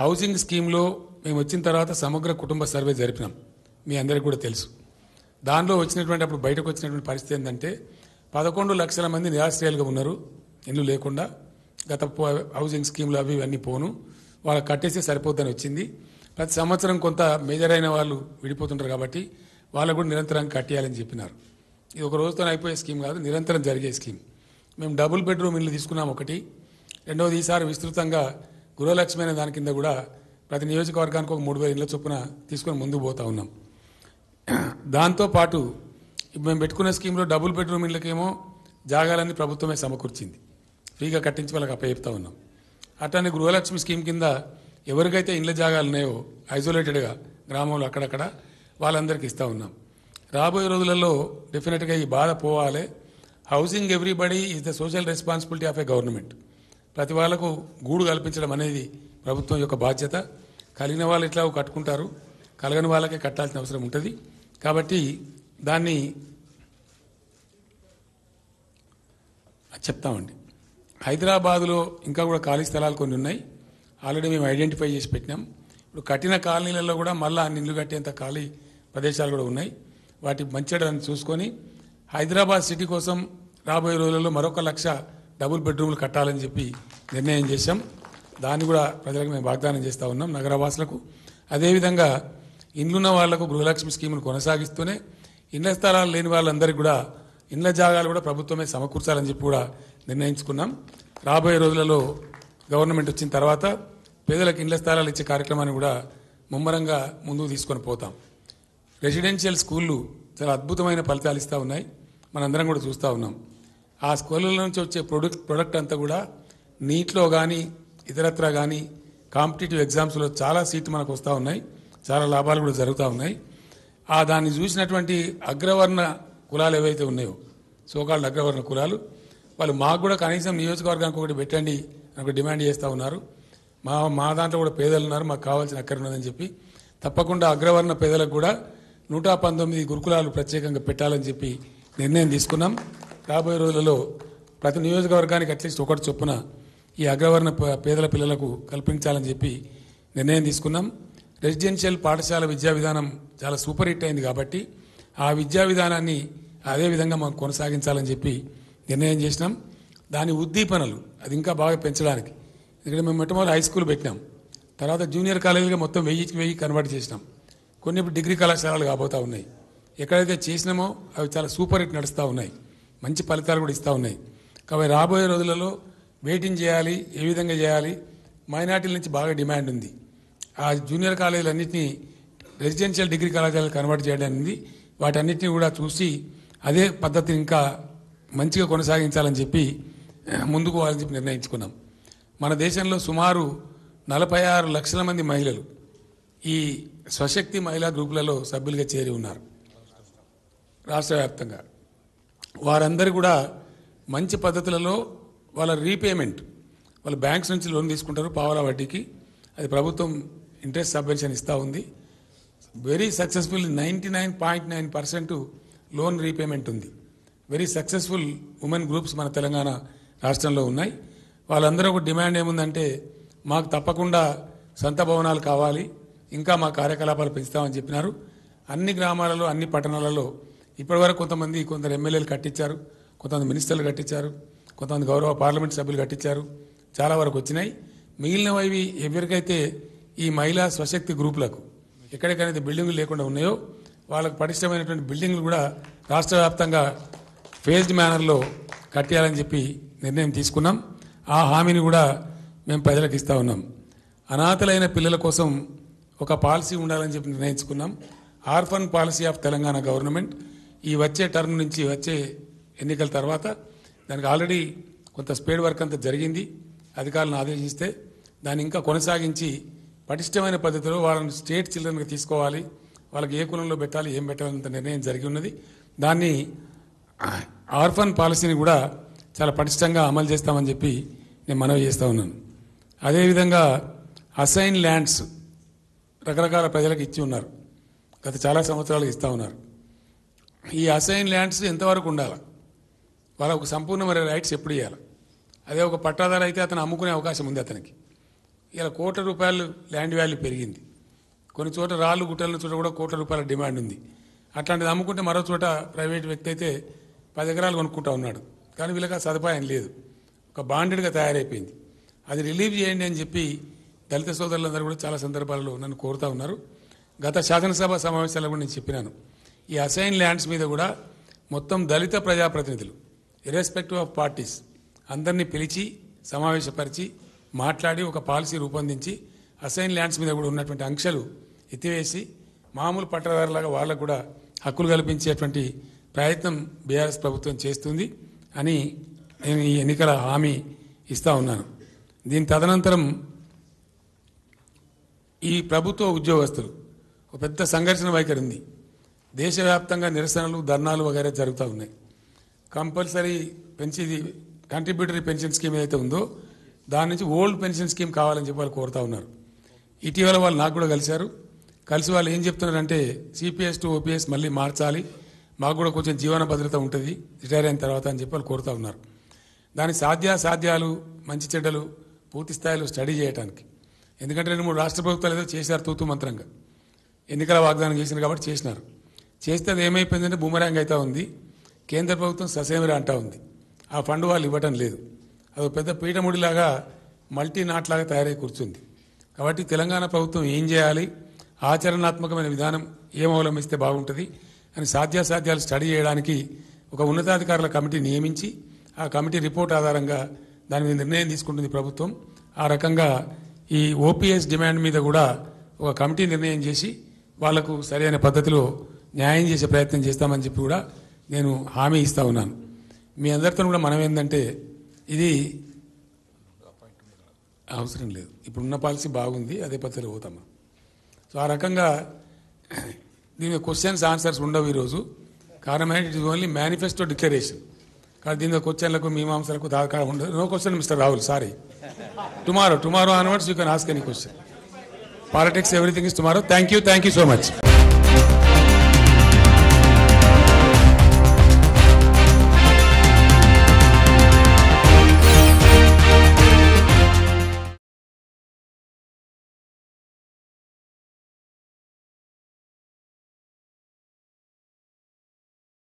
housing స్కీమ్లో మేము వచ్చిన తర్వాత సమగ్ర కుటుంబ సర్వే జరిపినాం మీ అందరికీ కూడా తెలుసు దానిలో వచ్చినటువంటి అప్పుడు బయటకు వచ్చినటువంటి పరిస్థితి ఏంటంటే పదకొండు లక్షల మంది నిరాశ్రయాలుగా ఉన్నారు ఇల్లు లేకుండా గత హౌసింగ్ స్కీమ్లు అవి ఇవన్నీ పోను వాళ్ళు కట్టేస్తే సరిపోద్దని వచ్చింది ప్రతి సంవత్సరం కొంత మేజర్ అయిన వాళ్ళు విడిపోతుంటారు కాబట్టి వాళ్ళకు కూడా నిరంతరం కట్టేయాలని చెప్పినారు ఇది ఒక రోజుతో అయిపోయే స్కీమ్ కాదు నిరంతరం జరిగే స్కీమ్ మేము డబుల్ బెడ్రూమ్ ఇల్లు తీసుకున్నాం ఒకటి రెండవది ఈసారి విస్తృతంగా గృహలక్ష్మి అనే దాని కింద కూడా ప్రతి నియోజకవర్గానికి ఒక మూడు వేల ఇళ్ళ చొప్పున తీసుకొని ముందుకు పోతా ఉన్నాం దాంతోపాటు మేము పెట్టుకునే స్కీమ్లో డబుల్ బెడ్రూమ్ ఇళ్ళకేమో జాగాలన్నీ ప్రభుత్వమే సమకూర్చింది ఫ్రీగా కట్టించి వాళ్ళకి అప్పచెప్తా ఉన్నాం అట్లానే గృహలక్ష్మి స్కీమ్ కింద ఎవరికైతే ఇండ్ల జాగాలు ఉన్నాయో ఐసోలేటెడ్గా గ్రామంలో అక్కడక్కడ వాళ్ళందరికీ ఇస్తూ ఉన్నాం రాబోయే రోజులలో డెఫినెట్గా ఈ బాధ పోవాలి housing everybody is the social responsibility of a government ప్రతి వాళ్ళకు గూడు కల్పించడం అనేది ప్రభుత్వం యొక్క బాధ్యత కలిగిన వాళ్ళు ఇట్లా కట్టుకుంటారు కలగని వాళ్ళకే కట్టాల్సిన అవసరం ఉంటుంది కాబట్టి దాన్ని చెప్తామండి హైదరాబాదులో ఇంకా కూడా ఖాళీ స్థలాలు కొన్ని ఉన్నాయి ఆల్రెడీ మేము ఐడెంటిఫై చేసి పెట్టినాం ఇప్పుడు కఠిన కాలనీలలో కూడా మళ్ళీ ఇల్లు కట్టేంత ఖాళీ ప్రదేశాలు కూడా ఉన్నాయి వాటి మంచి చూసుకొని హైదరాబాద్ సిటీ కోసం రాబోయే రోజులలో మరొక లక్ష డబుల్ బెడ్రూమ్లు కట్టాలని చెప్పి నిర్ణయం చేశాం దాన్ని కూడా ప్రజలకు మేము వాగ్దానం చేస్తూ ఉన్నాం నగరవాసులకు అదేవిధంగా ఇండ్లున్న వాళ్లకు గృహలక్ష్మి స్కీమును కొనసాగిస్తూనే ఇండ్ల స్థలాలు లేని వాళ్ళందరికీ కూడా ఇండ్ల జాగాలు కూడా ప్రభుత్వమే సమకూర్చాలని చెప్పి కూడా నిర్ణయించుకున్నాం రాబోయే రోజులలో గవర్నమెంట్ వచ్చిన తర్వాత పేదలకు ఇండ్ల స్థలాలు ఇచ్చే కార్యక్రమాన్ని కూడా ముమ్మరంగా ముందుకు తీసుకొని పోతాం రెసిడెన్షియల్ స్కూళ్ళు చాలా అద్భుతమైన ఫలితాలు ఇస్తూ ఉన్నాయి మనందరం కూడా చూస్తూ ఉన్నాం ఆ స్కూళ్ళ నుంచి వచ్చే ప్రొడక్ట్ ప్రొడక్ట్ అంతా కూడా నీట్లో కానీ ఇతరత్ర కానీ కాంపిటేటివ్ ఎగ్జామ్స్లో చాలా సీట్లు మనకు వస్తూ ఉన్నాయి చాలా లాభాలు కూడా జరుగుతూ ఉన్నాయి ఆ దాన్ని చూసినటువంటి అగ్రవర్ణ కులాలు ఏవైతే ఉన్నాయో సోకాళ్ళు అగ్రవర్ణ కులాలు వాళ్ళు మాకు కూడా కనీసం నియోజకవర్గానికి ఒకటి పెట్టండి అని ఒక డిమాండ్ చేస్తూ ఉన్నారు మా మా దాంట్లో కూడా పేదలు ఉన్నారు మాకు కావాల్సిన అక్కడ ఉన్నదని చెప్పి తప్పకుండా అగ్రవర్ణ పేదలకు కూడా నూట పంతొమ్మిది గురుకులాలు ప్రత్యేకంగా పెట్టాలని చెప్పి నిర్ణయం తీసుకున్నాం రాబోయే రోజులలో ప్రతి నియోజకవర్గానికి అట్లీస్ట్ ఒకటి చొప్పున ఈ అగ్రవర్ణ పేదల పిల్లలకు కల్పించాలని చెప్పి నిర్ణయం తీసుకున్నాం రెసిడెన్షియల్ పాఠశాల విద్యా విధానం చాలా సూపర్ హిట్ అయింది కాబట్టి ఆ విద్యా విధానాన్ని అదే విధంగా మనం కొనసాగించాలని చెప్పి నిర్ణయం చేసినాం దాని ఉద్దీపనలు అది ఇంకా బాగా పెంచడానికి ఇక్కడ మేము మొట్టమొదటి హై స్కూల్ పెట్టినాం తర్వాత జూనియర్ కాలేజీగా మొత్తం వెయ్యికి వెయ్యి కన్వర్ట్ చేసినాం కొన్ని డిగ్రీ కళాశాలలు కాబోతా ఉన్నాయి ఎక్కడైతే చేసినామో అవి చాలా సూపర్ హిట్ నడుస్తూ ఉన్నాయి మంచి ఫలితాలు కూడా ఇస్తూ ఉన్నాయి కాబట్టి రాబోయే రోజులలో వెయిటింగ్ చేయాలి ఏ విధంగా చేయాలి మైనార్టీల నుంచి బాగా డిమాండ్ ఉంది ఆ జూనియర్ కాలేజీలన్నింటినీ రెసిడెన్షియల్ డిగ్రీ కళాశాలకు కన్వర్ట్ చేయడానికి వాటన్నిటిని కూడా చూసి అదే పద్ధతిని ఇంకా మంచిగా కొనసాగించాలని చెప్పి ముందుకు పోవాలని చెప్పి నిర్ణయించుకున్నాం మన దేశంలో సుమారు నలభై ఆరు లక్షల మంది మహిళలు ఈ స్వశక్తి మహిళా గ్రూపులలో సభ్యులుగా చేరి ఉన్నారు రాష్ట్ర వ్యాప్తంగా వారందరూ కూడా మంచి పద్ధతులలో వాళ్ళ రీపేమెంట్ వాళ్ళ బ్యాంక్స్ నుంచి లోన్ తీసుకుంటారు పావలా వడ్డీకి అది ప్రభుత్వం ఇంట్రెస్ట్ సబ్వెన్షన్ ఇస్తూ ఉంది very successful ninety nine point nine percent loan repayment ఉంది వెరీ సక్సెస్ఫుల్ ఉమెన్ గ్రూప్స్ మన తెలంగాణ రాష్ట్రంలో ఉన్నాయి వాళ్ళందరూ ఒక డిమాండ్ ఏముందంటే మాకు తప్పకుండా సొంత భవనాలు కావాలి ఇంకా మా కార్యకలాపాలు పెంచుతామని చెప్పినారు అన్ని గ్రామాలలో అన్ని పట్టణాలలో ఇప్పటి వరకు కొంతమంది కొందరు ఎమ్మెల్యేలు కట్టించారు కొంతమంది మినిస్టర్లు కట్టించారు కొంతమంది గౌరవ పార్లమెంట్ సభ్యులు కట్టించారు చాలా వరకు వచ్చినాయి మిగిలినవి ఎవరికైతే ఈ మహిళా స్వశక్తి గ్రూపులకు ఎక్కడికైనా బిల్డింగులు లేకుండా ఉన్నాయో వాళ్ళకు పటిష్టమైనటువంటి బిల్డింగ్లు కూడా రాష్ట్ర వ్యాప్తంగా ఫేజ్డ్ మేనర్లో కట్టేయాలని చెప్పి నిర్ణయం తీసుకున్నాం ఆ హామీని కూడా మేము ప్రజలకు ఇస్తూ ఉన్నాం అనాథలైన పిల్లల కోసం ఒక పాలసీ ఉండాలని చెప్పి నిర్ణయించుకున్నాం orphan policy of Telangana government ఈ వచ్చే టర్మ్ నుంచి వచ్చే ఎన్నికల తర్వాత దానికి ఆల్రెడీ కొంత స్పీడ్ వర్క్ అంతా జరిగింది అధికారులను ఆదేశిస్తే దాన్ని ఇంకా కొనసాగించి పటిష్టమైన పద్ధతిలో వాళ్ళని స్టేట్ చిల్డ్రన్గా తీసుకోవాలి వాళ్ళకి ఏ కులంలో పెట్టాలి ఏం అంత నిర్ణయం జరిగి ఉన్నది దాన్ని ఆర్ఫన్ పాలసీని కూడా చాలా పటిష్టంగా అమలు చేస్తామని చెప్పి నేను మనవి చేస్తూ ఉన్నాను అదేవిధంగా అసైన్ ల్యాండ్స్ రకరకాల ప్రజలకు ఇచ్చి ఉన్నారు గత చాలా సంవత్సరాలు ఇస్తూ ఉన్నారు ఈ అసైన్ ల్యాండ్స్ ఎంతవరకు ఉండాలి వాళ్ళకు సంపూర్ణమైన రైట్స్ ఎప్పుడు ఇవ్వాలి అదే ఒక పట్టాదారు అయితే అతను అమ్ముకునే అవకాశం ఉంది అతనికి ఇలా కోట్ల రూపాయలు ల్యాండ్ వాల్యూ పెరిగింది కొన్ని చోట రాళ్ళు గుట్టల చోట కూడా కోట్ల రూపాయల డిమాండ్ ఉంది అట్లాంటిది అమ్ముకుంటే మరో చోట ప్రైవేట్ వ్యక్తి అయితే పది ఎకరాలు కొనుక్కుంటా ఉన్నాడు కానీ వీళ్ళకి ఆ సదుపాయం లేదు ఒక బాండెడ్గా తయారైపోయింది అది రిలీవ్ చేయండి అని చెప్పి దళిత సోదరులందరూ కూడా చాలా సందర్భాల్లో నన్ను కోరుతూ ఉన్నారు గత శాసనసభ సమావేశాల్లో కూడా నేను చెప్పినాను ఈ అసైన్ ల్యాండ్స్ మీద కూడా మొత్తం దళిత ప్రజాప్రతినిధులు ఇర్రెస్పెక్టివ్ ఆఫ్ పార్టీస్ అందరినీ పిలిచి సమావేశపరిచి మాట్లాడి ఒక పాలసీ రూపొందించి అసైన్ ల్యాండ్స్ మీద కూడా ఉన్నటువంటి అంశాలు ఎత్తివేసి మామూలు పట్టదారులాగా వాళ్ళకు కూడా హక్కులు కల్పించేటువంటి ప్రయత్నం బీఆర్ఎస్ ప్రభుత్వం చేస్తుంది అని నేను ఈ ఎన్నికల హామీ ఇస్తా ఉన్నాను దీని తదనంతరం ఈ ప్రభుత్వ ఉద్యోగస్తులు ఒక పెద్ద సంఘర్షణ వైఖరి ఉంది దేశవ్యాప్తంగా నిరసనలు ధర్నాలు వగైరా జరుగుతూ ఉన్నాయి కంపల్సరీ పెన్షన్ ఇది కంట్రిబ్యూటరీ పెన్షన్ స్కీమ్ ఏదైతే ఉందో దాని నుంచి ఓల్డ్ పెన్షన్ స్కీమ్ కావాలని చెప్పి వాళ్ళు కోరుతా ఉన్నారు ఇటీవల వాళ్ళు నాకు కూడా కలిశారు కలిసి వాళ్ళు ఏం చెప్తున్నారంటే సిపిఎస్ టు ఓపీఎస్ మళ్ళీ మార్చాలి మాకు కూడా కొంచెం జీవన భద్రత ఉంటుంది రిటైర్ అయిన తర్వాత అని చెప్పి వాళ్ళు కోరుతూ ఉన్నారు దాని సాధ్యాసాధ్యాలు మంచి చెడ్డలు పూర్తి స్థాయిలో స్టడీ చేయడానికి ఎందుకంటే రెండు మూడు రాష్ట్ర ప్రభుత్వాలు ఏదో చేశారు తూతు మంత్రంగా ఎన్నికల వాగ్దానం చేసినారు కాబట్టి చేసినారు చేస్తే అది ఏమైపోయిందంటే భూమరాంగ్ అయితే ఉంది కేంద్ర ప్రభుత్వం ససేమిరా అంటా ఉంది ఆ ఫండ్ వాళ్ళు ఇవ్వటం లేదు అది పెద్ద పీఠముడిలాగా మల్టీ నాట్లాగా తయారై కూర్చుంది కాబట్టి తెలంగాణ ప్రభుత్వం ఏం చేయాలి ఆచరణాత్మకమైన విధానం ఏం అవలంబిస్తే బాగుంటుంది అని సాధ్యాసాధ్యాలు స్టడీ చేయడానికి ఒక ఉన్నతాధికారుల కమిటీ నియమించి ఆ కమిటీ రిపోర్ట్ ఆధారంగా దాని మీద నిర్ణయం తీసుకుంటుంది ప్రభుత్వం ఆ రకంగా ఈ ఓపీఎస్ డిమాండ్ మీద కూడా ఒక కమిటీ నిర్ణయం చేసి వాళ్లకు సరైన పద్ధతిలో న్యాయం చేసే ప్రయత్నం చేస్తామని చెప్పి కూడా నేను హామీ ఇస్తా ఉన్నాను మీ అందరితో కూడా మనం ఏంటంటే ఇది అవసరం లేదు ఇప్పుడున్న పాలసీ బాగుంది అదే పద్ధతిలో పోతామా సో ఆ రకంగా దీని క్వశ్చన్స్ ఆన్సర్స్ ఉండవు ఈరోజు కారణం it is only manifesto declaration కానీ దీని క్వశ్చన్లకు మీమాంసలకు దాకా ఉండదు no question mister Rahul sorry tomorrow tomorrow onwards you can ask any question politics everything is tomorrow thank you thank you so much